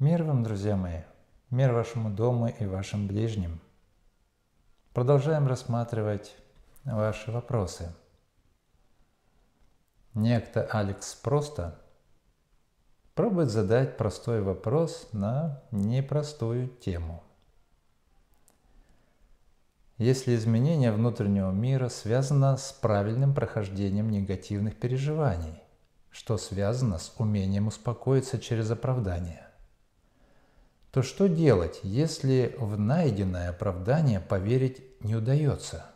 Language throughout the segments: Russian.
Мир вам, друзья мои! Мир вашему дому и вашим ближним! Продолжаем рассматривать ваши вопросы. Некто Алекс Просто пробует задать простой вопрос на непростую тему. Если изменение внутреннего мира связано с правильным прохождением негативных переживаний, что связано с умением успокоиться через оправдание? то что делать, если в найденное оправдание поверить не удается?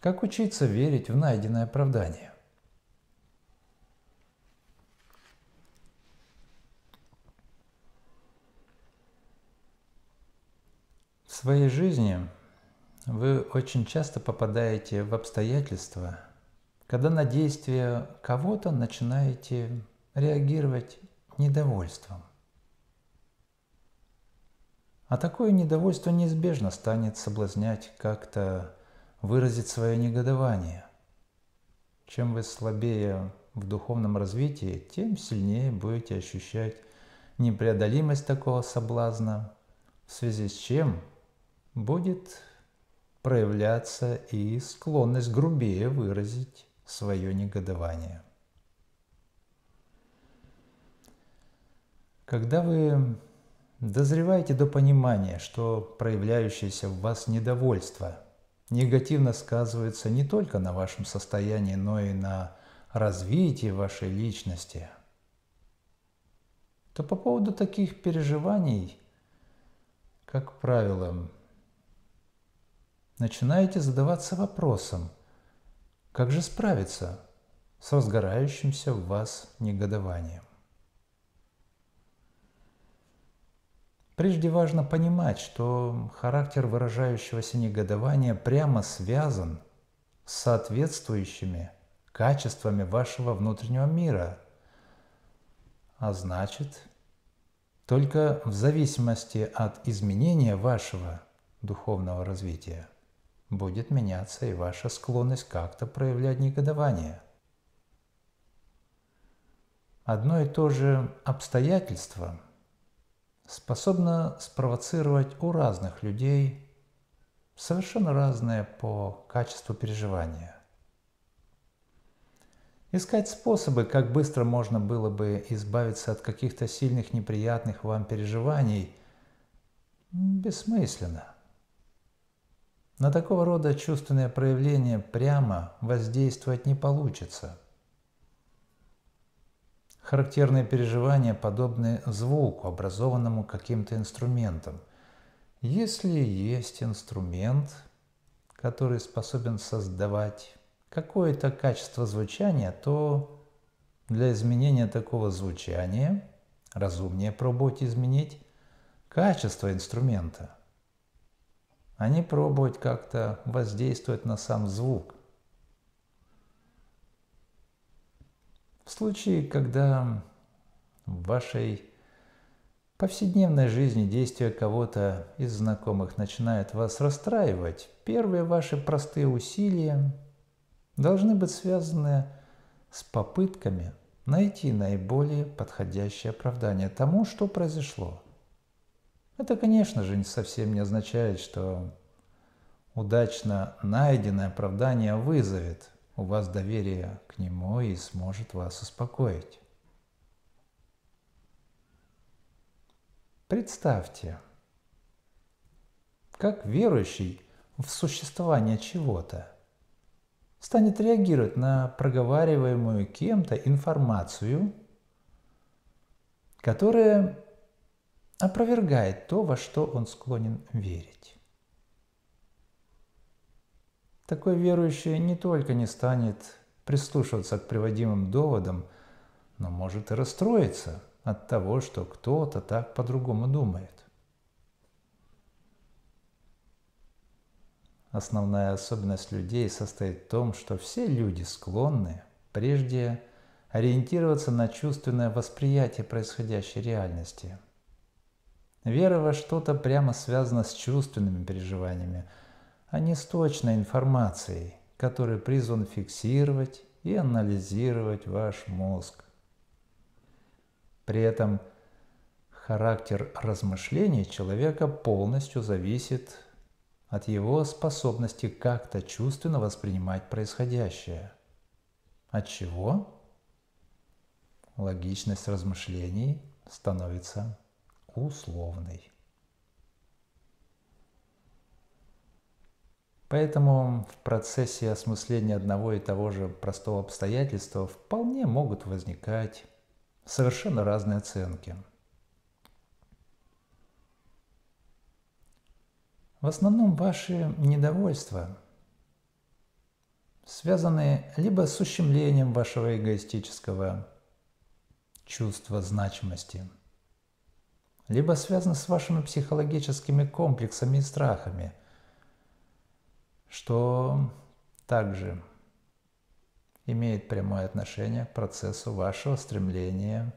Как учиться верить в найденное оправдание? В своей жизни вы очень часто попадаете в обстоятельства, когда на действия кого-то начинаете реагировать недовольством – а такое недовольство неизбежно станет соблазнять как-то выразить свое негодование. Чем вы слабее в духовном развитии, тем сильнее будете ощущать непреодолимость такого соблазна, в связи с чем будет проявляться и склонность грубее выразить свое негодование. Когда вы Дозревайте до понимания, что проявляющееся в вас недовольство негативно сказывается не только на вашем состоянии, но и на развитии вашей личности. То по поводу таких переживаний, как правило, начинаете задаваться вопросом, как же справиться с разгорающимся в вас негодованием. Прежде важно понимать, что характер выражающегося негодования прямо связан с соответствующими качествами вашего внутреннего мира. А значит, только в зависимости от изменения вашего духовного развития будет меняться и ваша склонность как-то проявлять негодование. Одно и то же обстоятельство – способна спровоцировать у разных людей совершенно разное по качеству переживания. Искать способы, как быстро можно было бы избавиться от каких-то сильных неприятных вам переживаний, бессмысленно. На такого рода чувственное проявление прямо воздействовать не получится – Характерные переживания подобны звуку, образованному каким-то инструментом. Если есть инструмент, который способен создавать какое-то качество звучания, то для изменения такого звучания разумнее пробовать изменить качество инструмента, а не пробовать как-то воздействовать на сам звук – В случае, когда в вашей повседневной жизни действия кого-то из знакомых начинают вас расстраивать, первые ваши простые усилия должны быть связаны с попытками найти наиболее подходящее оправдание тому, что произошло. Это, конечно же, совсем не означает, что удачно найденное оправдание вызовет у вас доверие к нему и сможет вас успокоить. Представьте, как верующий в существование чего-то станет реагировать на проговариваемую кем-то информацию, которая опровергает то, во что он склонен верить. Такой верующий не только не станет прислушиваться к приводимым доводам, но может и расстроиться от того, что кто-то так по-другому думает. Основная особенность людей состоит в том, что все люди склонны прежде ориентироваться на чувственное восприятие происходящей реальности. Вера во что-то прямо связана с чувственными переживаниями – а не с точной информацией, которая призван фиксировать и анализировать ваш мозг. При этом характер размышлений человека полностью зависит от его способности как-то чувственно воспринимать происходящее. От чего? Логичность размышлений становится условной. Поэтому в процессе осмысления одного и того же простого обстоятельства вполне могут возникать совершенно разные оценки. В основном ваши недовольства связаны либо с ущемлением вашего эгоистического чувства значимости, либо связаны с вашими психологическими комплексами и страхами – что также имеет прямое отношение к процессу вашего стремления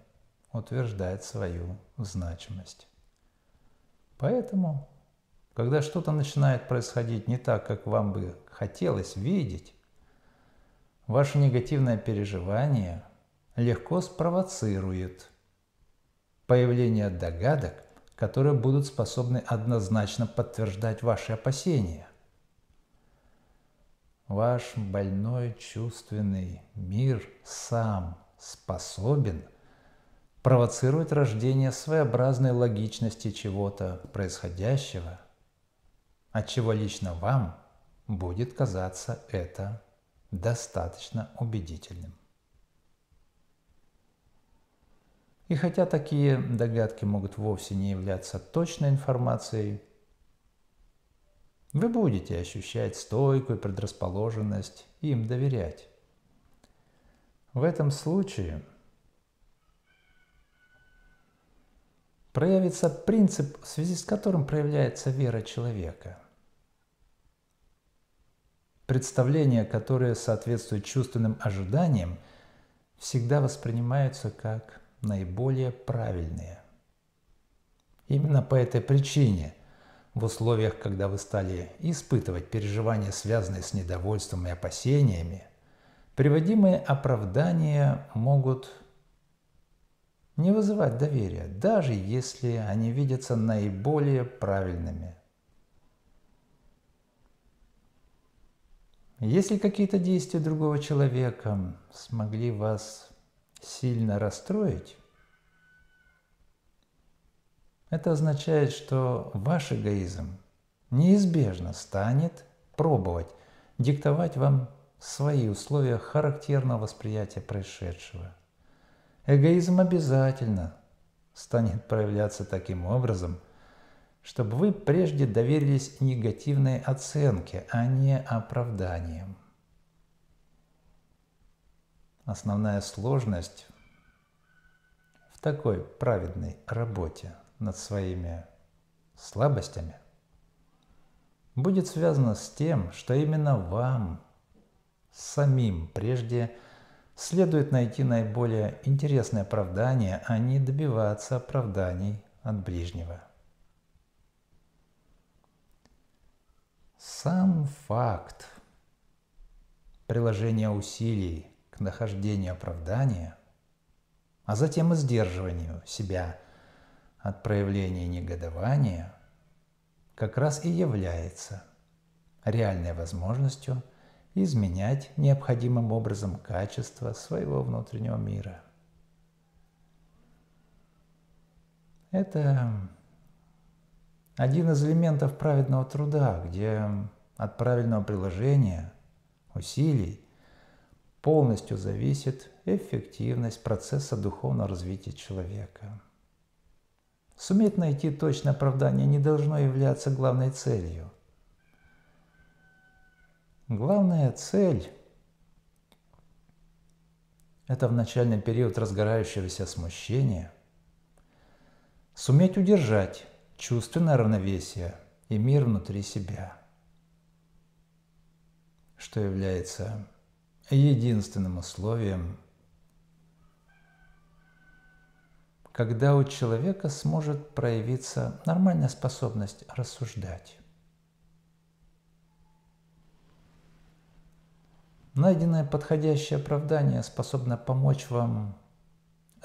утверждать свою значимость. Поэтому, когда что-то начинает происходить не так, как вам бы хотелось видеть, ваше негативное переживание легко спровоцирует появление догадок, которые будут способны однозначно подтверждать ваши опасения. Ваш больной чувственный мир сам способен провоцировать рождение своеобразной логичности чего-то происходящего, от чего лично вам будет казаться это достаточно убедительным. И хотя такие догадки могут вовсе не являться точной информацией, вы будете ощущать стойкую предрасположенность им доверять. В этом случае проявится принцип, в связи с которым проявляется вера человека. Представления, которые соответствуют чувственным ожиданиям, всегда воспринимаются как наиболее правильные. Именно по этой причине в условиях, когда вы стали испытывать переживания, связанные с недовольством и опасениями, приводимые оправдания могут не вызывать доверия, даже если они видятся наиболее правильными. Если какие-то действия другого человека смогли вас сильно расстроить, это означает, что ваш эгоизм неизбежно станет пробовать диктовать вам свои условия характерного восприятия происшедшего. Эгоизм обязательно станет проявляться таким образом, чтобы вы прежде доверились негативной оценке, а не оправданиям. Основная сложность в такой праведной работе – над своими слабостями будет связано с тем, что именно вам самим прежде следует найти наиболее интересное оправдание, а не добиваться оправданий от ближнего. Сам факт приложения усилий к нахождению оправдания, а затем и сдерживанию себя – от проявления негодования как раз и является реальной возможностью изменять необходимым образом качество своего внутреннего мира. Это один из элементов праведного труда, где от правильного приложения усилий полностью зависит эффективность процесса духовного развития человека – Суметь найти точное оправдание не должно являться главной целью. Главная цель – это в начальный период разгорающегося смущения суметь удержать чувственное равновесие и мир внутри себя, что является единственным условием – когда у человека сможет проявиться нормальная способность рассуждать. Найденное подходящее оправдание способно помочь вам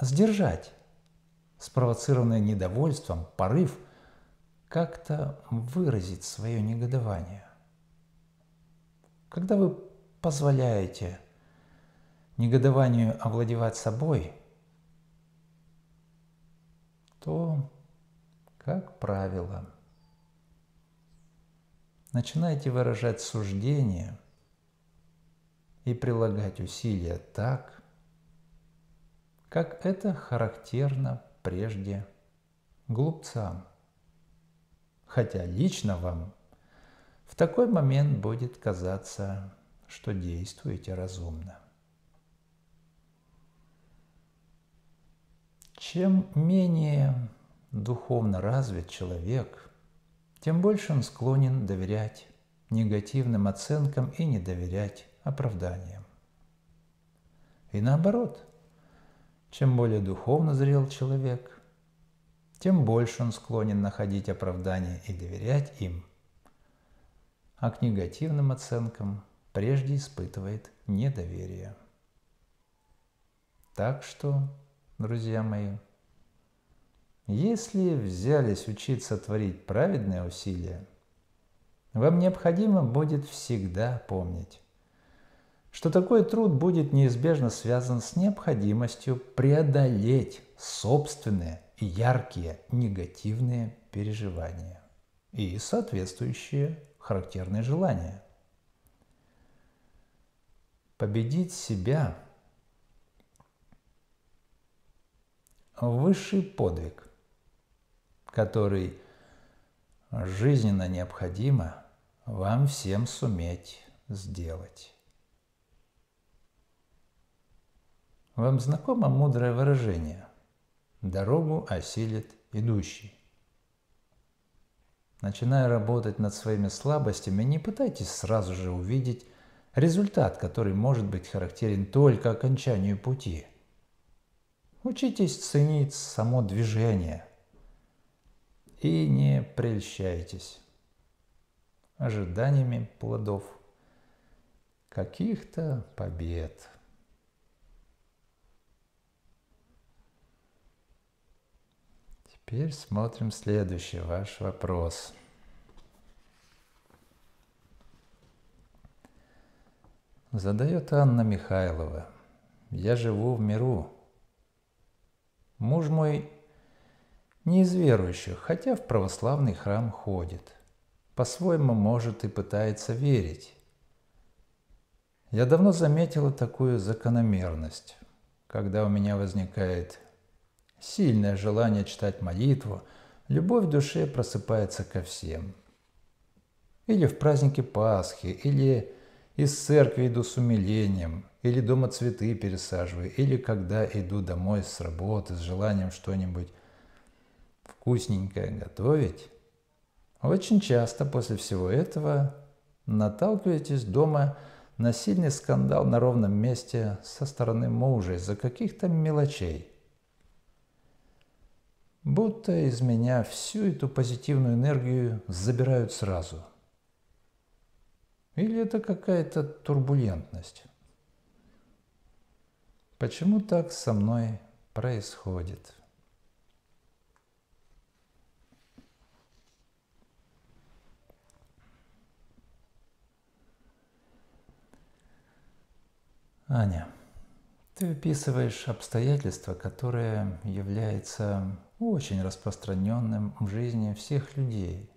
сдержать спровоцированное недовольством, порыв, как-то выразить свое негодование. Когда вы позволяете негодованию овладевать собой – то, как правило, начинайте выражать суждения и прилагать усилия так, как это характерно прежде глупцам. Хотя лично вам в такой момент будет казаться, что действуете разумно. Чем менее духовно развит человек, тем больше он склонен доверять негативным оценкам и не доверять оправданиям. И наоборот, чем более духовно зрел человек, тем больше он склонен находить оправдания и доверять им, а к негативным оценкам прежде испытывает недоверие. Так что друзья мои. Если взялись учиться творить праведное усилие, вам необходимо будет всегда помнить, что такой труд будет неизбежно связан с необходимостью преодолеть собственные и яркие негативные переживания и соответствующие характерные желания. Победить себя высший подвиг, который жизненно необходимо вам всем суметь сделать. Вам знакомо мудрое выражение «дорогу осилит идущий». Начиная работать над своими слабостями, не пытайтесь сразу же увидеть результат, который может быть характерен только окончанию пути – Учитесь ценить само движение и не прельщайтесь ожиданиями плодов каких-то побед. Теперь смотрим следующий ваш вопрос. Задает Анна Михайлова. Я живу в миру, Муж мой не из верующих, хотя в православный храм ходит. По-своему, может, и пытается верить. Я давно заметила такую закономерность, когда у меня возникает сильное желание читать молитву, любовь в душе просыпается ко всем. Или в празднике Пасхи, или из церкви иду с умилением, или дома цветы пересаживаю, или когда иду домой с работы с желанием что-нибудь вкусненькое готовить, очень часто после всего этого наталкиваетесь дома на сильный скандал на ровном месте со стороны мужа из-за каких-то мелочей. Будто из меня всю эту позитивную энергию забирают сразу. Или это какая-то турбулентность. Почему так со мной происходит? Аня, ты описываешь обстоятельства, которые являются очень распространенным в жизни всех людей.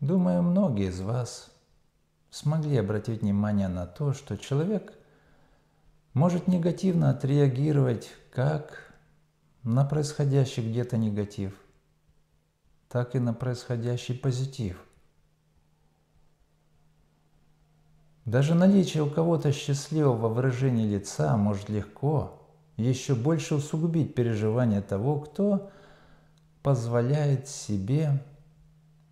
Думаю, многие из вас смогли обратить внимание на то, что человек – может негативно отреагировать как на происходящий где-то негатив, так и на происходящий позитив. Даже наличие у кого-то счастливого выражения лица может легко еще больше усугубить переживания того, кто позволяет себе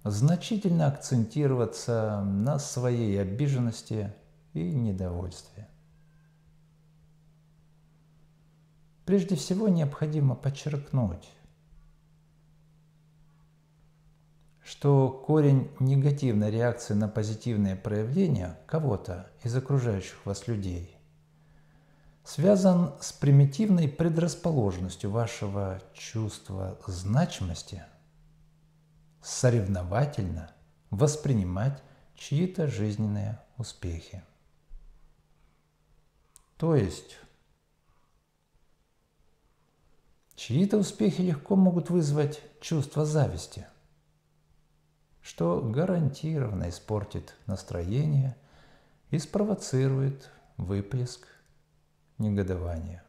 значительно акцентироваться на своей обиженности и недовольстве. Прежде всего необходимо подчеркнуть, что корень негативной реакции на позитивные проявления кого-то из окружающих вас людей связан с примитивной предрасположенностью вашего чувства значимости соревновательно воспринимать чьи-то жизненные успехи. То есть Чьи-то успехи легко могут вызвать чувство зависти, что гарантированно испортит настроение и спровоцирует выплеск негодования.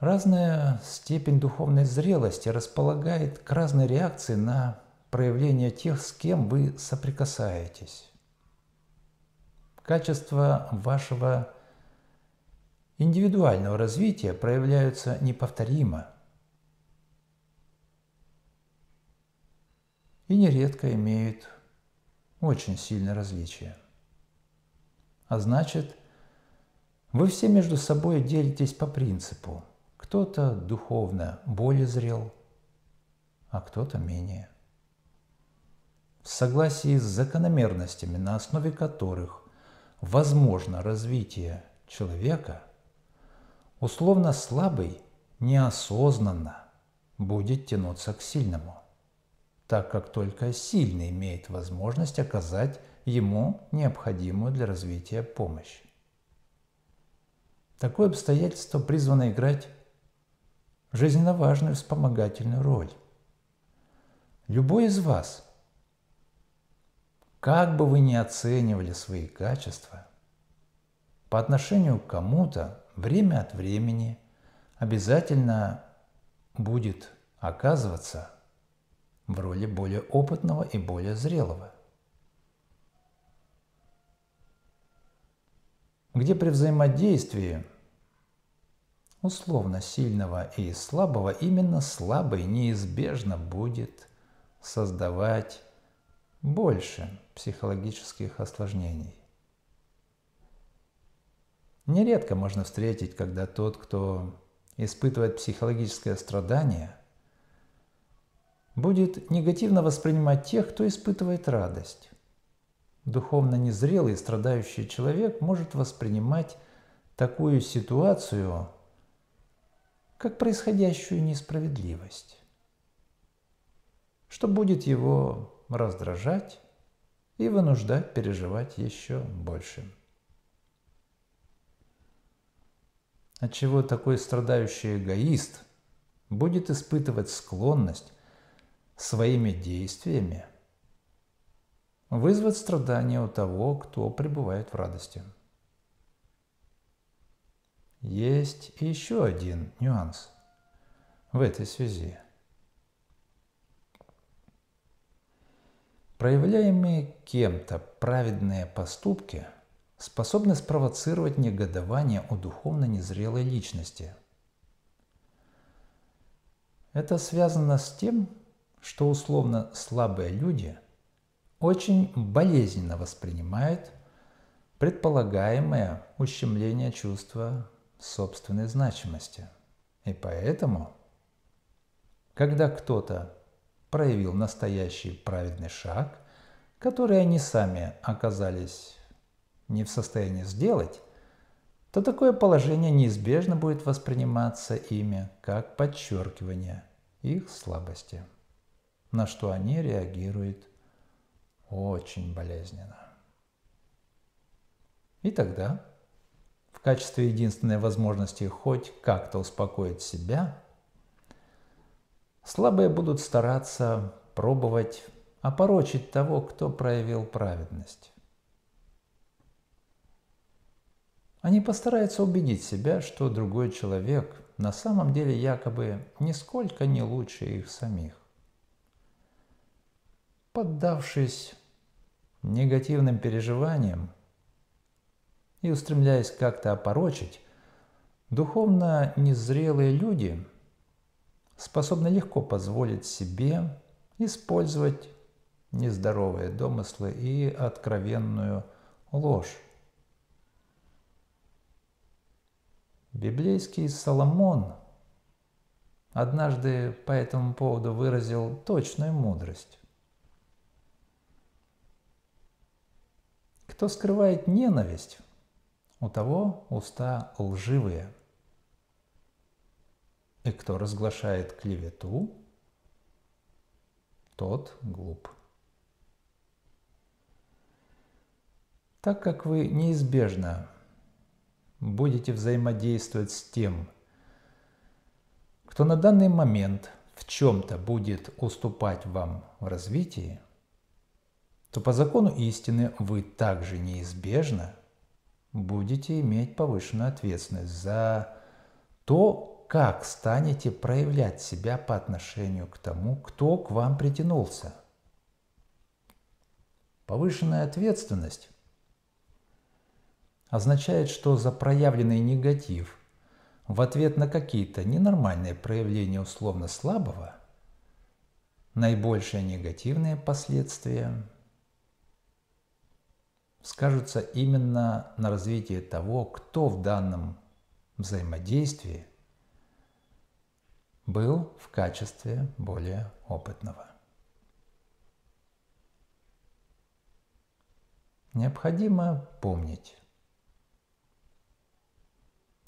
Разная степень духовной зрелости располагает к разной реакции на проявление тех, с кем вы соприкасаетесь. Качество вашего индивидуального развития проявляются неповторимо и нередко имеют очень сильные различия. А значит, вы все между собой делитесь по принципу. Кто-то духовно более зрел, а кто-то менее. В согласии с закономерностями, на основе которых возможно развитие человека – Условно слабый неосознанно будет тянуться к сильному, так как только сильный имеет возможность оказать ему необходимую для развития помощь. Такое обстоятельство призвано играть жизненно важную вспомогательную роль. Любой из вас, как бы вы ни оценивали свои качества, по отношению к кому-то время от времени обязательно будет оказываться в роли более опытного и более зрелого. Где при взаимодействии условно сильного и слабого именно слабый неизбежно будет создавать больше психологических осложнений. Нередко можно встретить, когда тот, кто испытывает психологическое страдание, будет негативно воспринимать тех, кто испытывает радость. Духовно незрелый и страдающий человек может воспринимать такую ситуацию как происходящую несправедливость, что будет его раздражать и вынуждать переживать еще больше. отчего такой страдающий эгоист будет испытывать склонность своими действиями вызвать страдания у того, кто пребывает в радости. Есть еще один нюанс в этой связи. Проявляемые кем-то праведные поступки – способны спровоцировать негодование у духовно незрелой личности. Это связано с тем, что условно слабые люди очень болезненно воспринимают предполагаемое ущемление чувства собственной значимости. И поэтому, когда кто-то проявил настоящий праведный шаг, который они сами оказались не в состоянии сделать, то такое положение неизбежно будет восприниматься ими как подчеркивание их слабости, на что они реагируют очень болезненно. И тогда, в качестве единственной возможности хоть как-то успокоить себя, слабые будут стараться пробовать опорочить того, кто проявил праведность. Они постараются убедить себя, что другой человек на самом деле якобы нисколько не лучше их самих. Поддавшись негативным переживаниям и устремляясь как-то опорочить, духовно незрелые люди способны легко позволить себе использовать нездоровые домыслы и откровенную ложь Библейский Соломон однажды по этому поводу выразил точную мудрость. Кто скрывает ненависть, у того уста лживые. И кто разглашает клевету, тот глуп. Так как вы неизбежно будете взаимодействовать с тем, кто на данный момент в чем-то будет уступать вам в развитии, то по закону истины вы также неизбежно будете иметь повышенную ответственность за то, как станете проявлять себя по отношению к тому, кто к вам притянулся. Повышенная ответственность означает, что за проявленный негатив в ответ на какие-то ненормальные проявления условно слабого наибольшие негативные последствия скажутся именно на развитии того, кто в данном взаимодействии был в качестве более опытного. Необходимо помнить,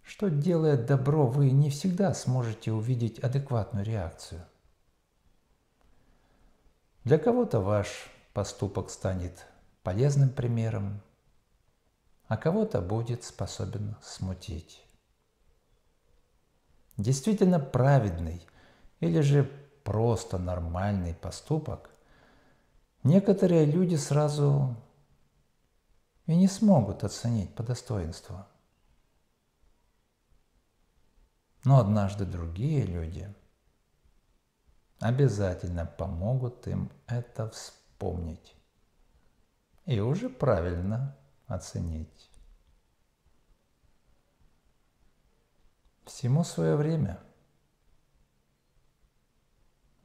что делает добро, вы не всегда сможете увидеть адекватную реакцию. Для кого-то ваш поступок станет полезным примером, а кого-то будет способен смутить. Действительно праведный или же просто нормальный поступок некоторые люди сразу и не смогут оценить по достоинству – Но однажды другие люди обязательно помогут им это вспомнить и уже правильно оценить. Всему свое время.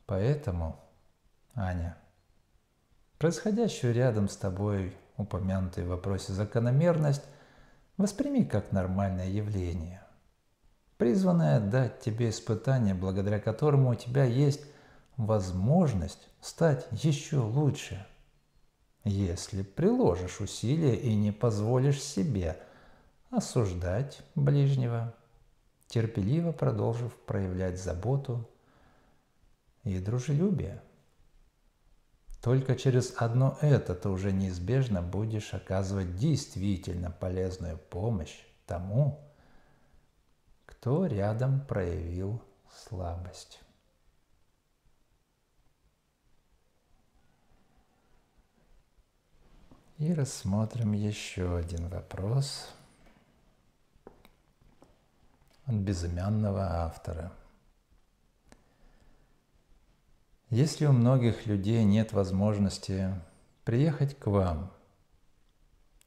Поэтому, Аня, происходящую рядом с тобой упомянутый в вопросе закономерность восприми как нормальное явление призванная дать тебе испытание, благодаря которому у тебя есть возможность стать еще лучше, если приложишь усилия и не позволишь себе осуждать ближнего, терпеливо продолжив проявлять заботу и дружелюбие. Только через одно это ты уже неизбежно будешь оказывать действительно полезную помощь тому, кто рядом проявил слабость. И рассмотрим еще один вопрос от безымянного автора. Если у многих людей нет возможности приехать к вам –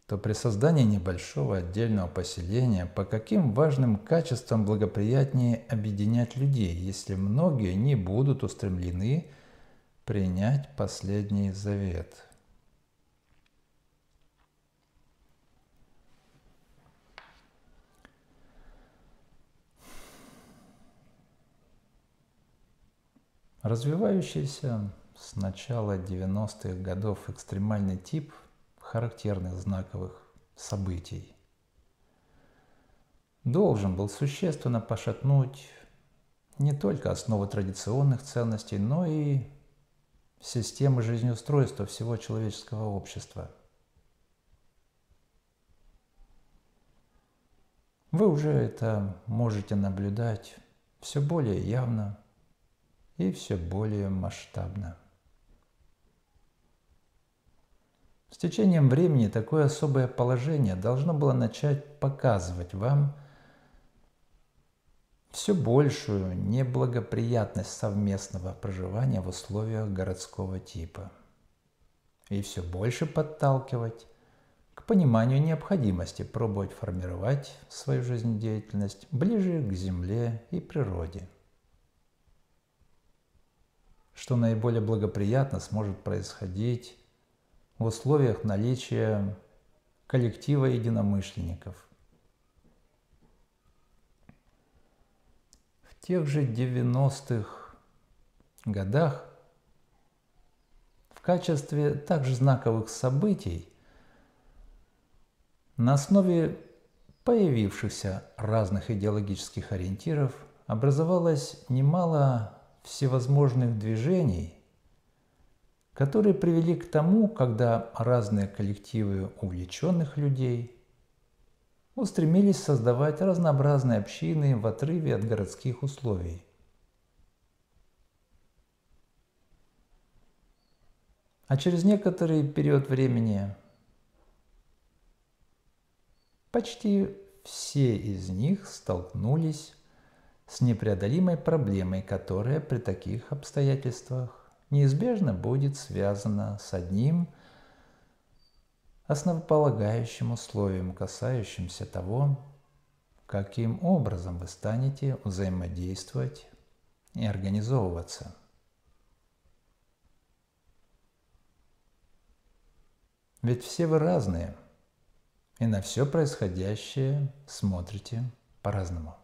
то при создании небольшого отдельного поселения по каким важным качествам благоприятнее объединять людей, если многие не будут устремлены принять последний завет. Развивающийся с начала 90-х годов экстремальный тип – характерных знаковых событий, должен был существенно пошатнуть не только основы традиционных ценностей, но и системы жизнеустройства всего человеческого общества. Вы уже это можете наблюдать все более явно и все более масштабно. С течением времени такое особое положение должно было начать показывать вам все большую неблагоприятность совместного проживания в условиях городского типа и все больше подталкивать к пониманию необходимости пробовать формировать свою жизнедеятельность ближе к земле и природе. Что наиболее благоприятно сможет происходить в условиях наличия коллектива единомышленников. В тех же 90-х годах в качестве также знаковых событий на основе появившихся разных идеологических ориентиров образовалось немало всевозможных движений, которые привели к тому, когда разные коллективы увлеченных людей устремились создавать разнообразные общины в отрыве от городских условий. А через некоторый период времени почти все из них столкнулись с непреодолимой проблемой, которая при таких обстоятельствах неизбежно будет связано с одним основополагающим условием, касающимся того, каким образом вы станете взаимодействовать и организовываться. Ведь все вы разные, и на все происходящее смотрите по-разному.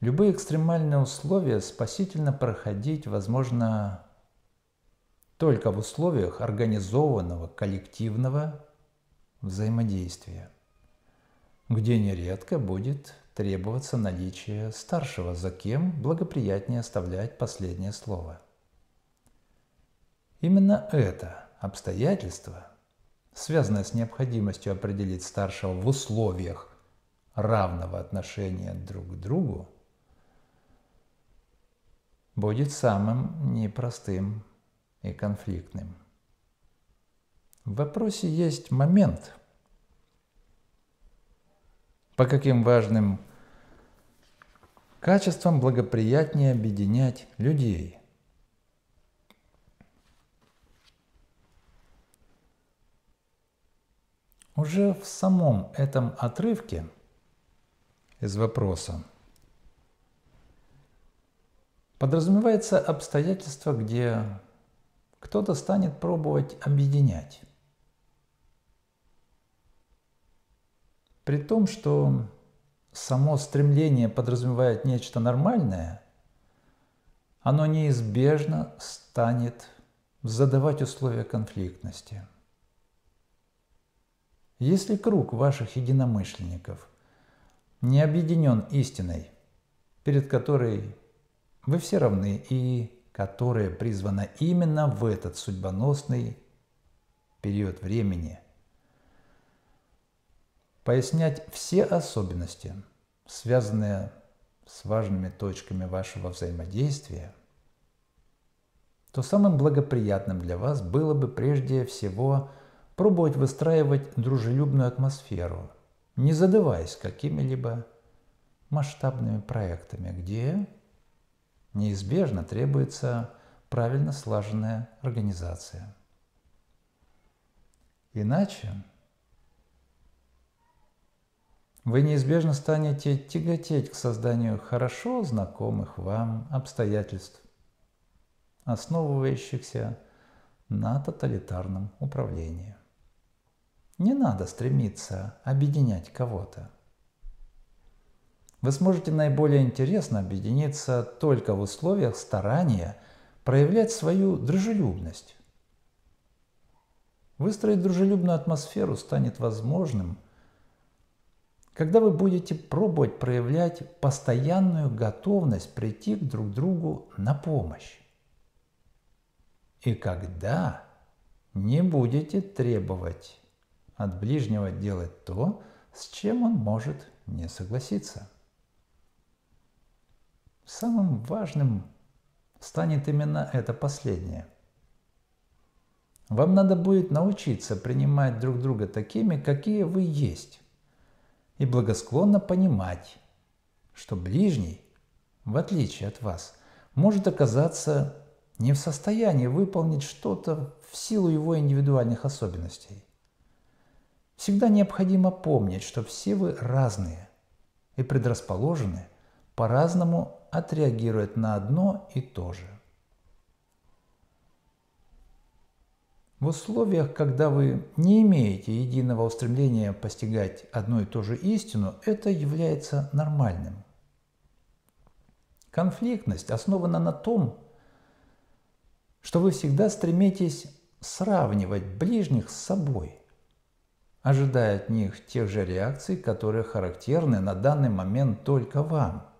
Любые экстремальные условия спасительно проходить возможно только в условиях организованного коллективного взаимодействия, где нередко будет требоваться наличие старшего, за кем благоприятнее оставлять последнее слово. Именно это обстоятельство, связанное с необходимостью определить старшего в условиях равного отношения друг к другу, будет самым непростым и конфликтным. В вопросе есть момент, по каким важным качествам благоприятнее объединять людей. Уже в самом этом отрывке из вопроса Подразумевается обстоятельство, где кто-то станет пробовать объединять. При том, что само стремление подразумевает нечто нормальное, оно неизбежно станет задавать условия конфликтности. Если круг ваших единомышленников не объединен истиной, перед которой вы все равны, и которая призвана именно в этот судьбоносный период времени пояснять все особенности, связанные с важными точками вашего взаимодействия, то самым благоприятным для вас было бы прежде всего пробовать выстраивать дружелюбную атмосферу, не задаваясь какими-либо масштабными проектами, где неизбежно требуется правильно слаженная организация. Иначе вы неизбежно станете тяготеть к созданию хорошо знакомых вам обстоятельств, основывающихся на тоталитарном управлении. Не надо стремиться объединять кого-то – вы сможете наиболее интересно объединиться только в условиях старания проявлять свою дружелюбность. Выстроить дружелюбную атмосферу станет возможным, когда вы будете пробовать проявлять постоянную готовность прийти к друг другу на помощь. И когда не будете требовать от ближнего делать то, с чем он может не согласиться. Самым важным станет именно это последнее. Вам надо будет научиться принимать друг друга такими, какие вы есть, и благосклонно понимать, что ближний, в отличие от вас, может оказаться не в состоянии выполнить что-то в силу его индивидуальных особенностей. Всегда необходимо помнить, что все вы разные и предрасположены по-разному отреагирует на одно и то же. В условиях, когда вы не имеете единого устремления постигать одну и ту же истину, это является нормальным. Конфликтность основана на том, что вы всегда стремитесь сравнивать ближних с собой, ожидая от них тех же реакций, которые характерны на данный момент только вам –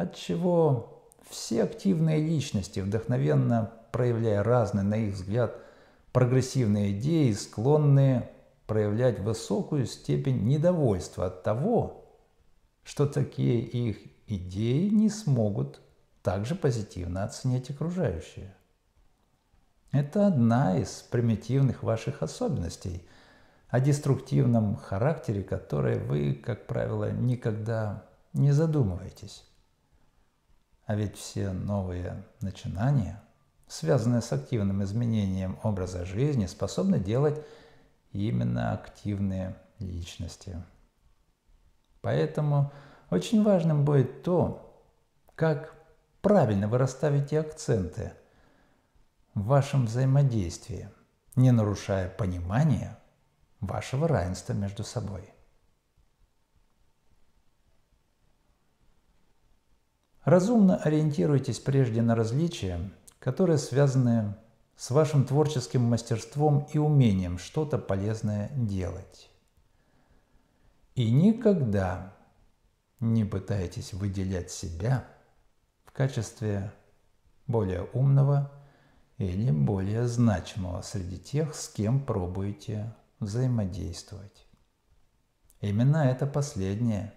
Отчего все активные личности, вдохновенно проявляя разные, на их взгляд, прогрессивные идеи, склонны проявлять высокую степень недовольства от того, что такие их идеи не смогут также позитивно оценить окружающие. Это одна из примитивных ваших особенностей, о деструктивном характере которой вы, как правило, никогда не задумываетесь. А ведь все новые начинания, связанные с активным изменением образа жизни, способны делать именно активные личности. Поэтому очень важным будет то, как правильно вы расставите акценты в вашем взаимодействии, не нарушая понимания вашего равенства между собой. Разумно ориентируйтесь прежде на различия, которые связаны с вашим творческим мастерством и умением что-то полезное делать. И никогда не пытайтесь выделять себя в качестве более умного или более значимого среди тех, с кем пробуете взаимодействовать. Именно это последнее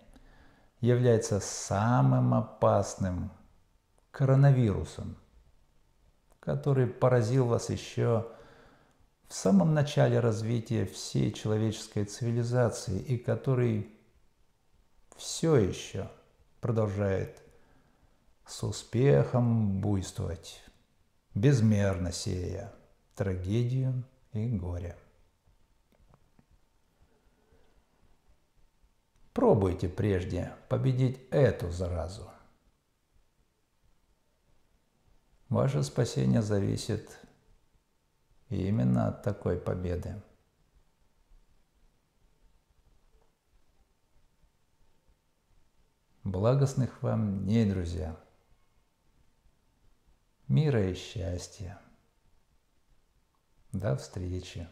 является самым опасным коронавирусом, который поразил вас еще в самом начале развития всей человеческой цивилизации и который все еще продолжает с успехом буйствовать, безмерно сея трагедию и горе. Пробуйте прежде победить эту заразу. Ваше спасение зависит именно от такой победы. Благостных вам дней, друзья. Мира и счастья. До встречи.